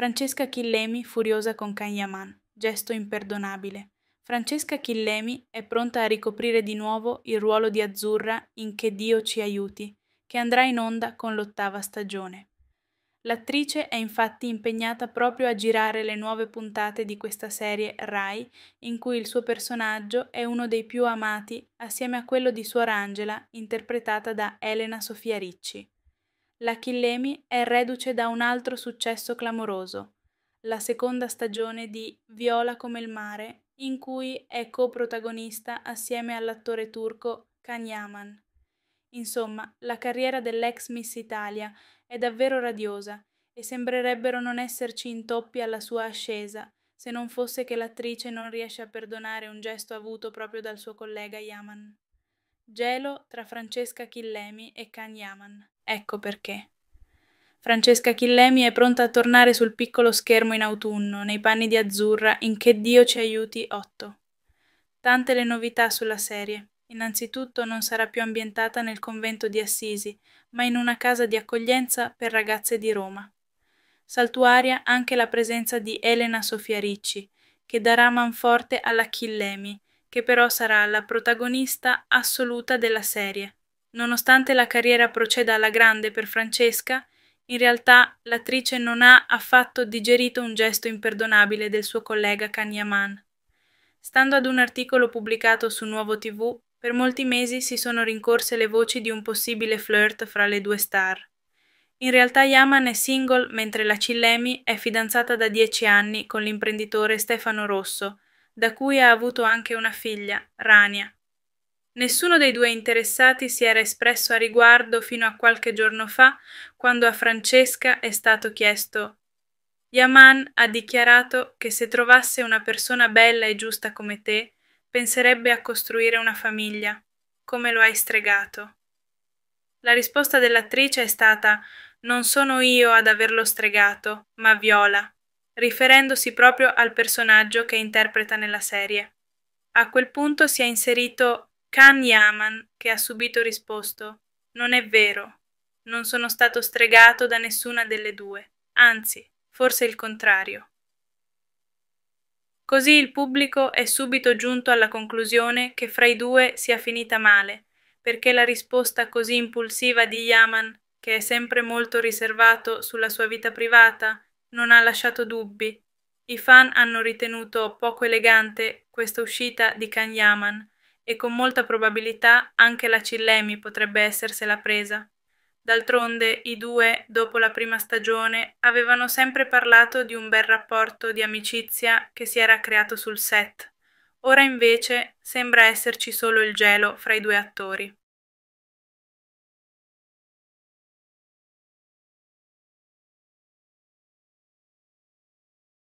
Francesca Chillemi furiosa con Kanyaman, gesto imperdonabile. Francesca Chillemi è pronta a ricoprire di nuovo il ruolo di Azzurra in Che Dio ci aiuti, che andrà in onda con l'ottava stagione. L'attrice è infatti impegnata proprio a girare le nuove puntate di questa serie Rai, in cui il suo personaggio è uno dei più amati assieme a quello di Suor Angela, interpretata da Elena Sofia Ricci l'Achillemi è reduce da un altro successo clamoroso, la seconda stagione di Viola come il mare, in cui è coprotagonista assieme all'attore turco Kanyaman. Insomma, la carriera dell'ex Miss Italia è davvero radiosa e sembrerebbero non esserci intoppi alla sua ascesa, se non fosse che l'attrice non riesce a perdonare un gesto avuto proprio dal suo collega Yaman. Gelo tra Francesca Chillemi e Kanyaman. Ecco perché. Francesca Chillemi è pronta a tornare sul piccolo schermo in autunno, nei panni di Azzurra, in Che Dio ci aiuti 8. Tante le novità sulla serie. Innanzitutto non sarà più ambientata nel convento di Assisi, ma in una casa di accoglienza per ragazze di Roma. Saltuaria anche la presenza di Elena Sofia Ricci, che darà manforte alla Chillemi, che però sarà la protagonista assoluta della serie. Nonostante la carriera proceda alla grande per Francesca, in realtà l'attrice non ha affatto digerito un gesto imperdonabile del suo collega Kanyaman. Stando ad un articolo pubblicato su Nuovo TV, per molti mesi si sono rincorse le voci di un possibile flirt fra le due star. In realtà Yaman è single mentre la Cillemi è fidanzata da dieci anni con l'imprenditore Stefano Rosso, da cui ha avuto anche una figlia, Rania. Nessuno dei due interessati si era espresso a riguardo fino a qualche giorno fa, quando a Francesca è stato chiesto. Yaman ha dichiarato che se trovasse una persona bella e giusta come te, penserebbe a costruire una famiglia. Come lo hai stregato? La risposta dell'attrice è stata Non sono io ad averlo stregato, ma Viola, riferendosi proprio al personaggio che interpreta nella serie. A quel punto si è inserito Khan Yaman che ha subito risposto Non è vero, non sono stato stregato da nessuna delle due, anzi, forse il contrario. Così il pubblico è subito giunto alla conclusione che fra i due sia finita male, perché la risposta così impulsiva di Yaman, che è sempre molto riservato sulla sua vita privata, non ha lasciato dubbi. I fan hanno ritenuto poco elegante questa uscita di Kanyaman e con molta probabilità anche la Cillemi potrebbe essersela presa. D'altronde i due, dopo la prima stagione, avevano sempre parlato di un bel rapporto di amicizia che si era creato sul set. Ora invece sembra esserci solo il gelo fra i due attori.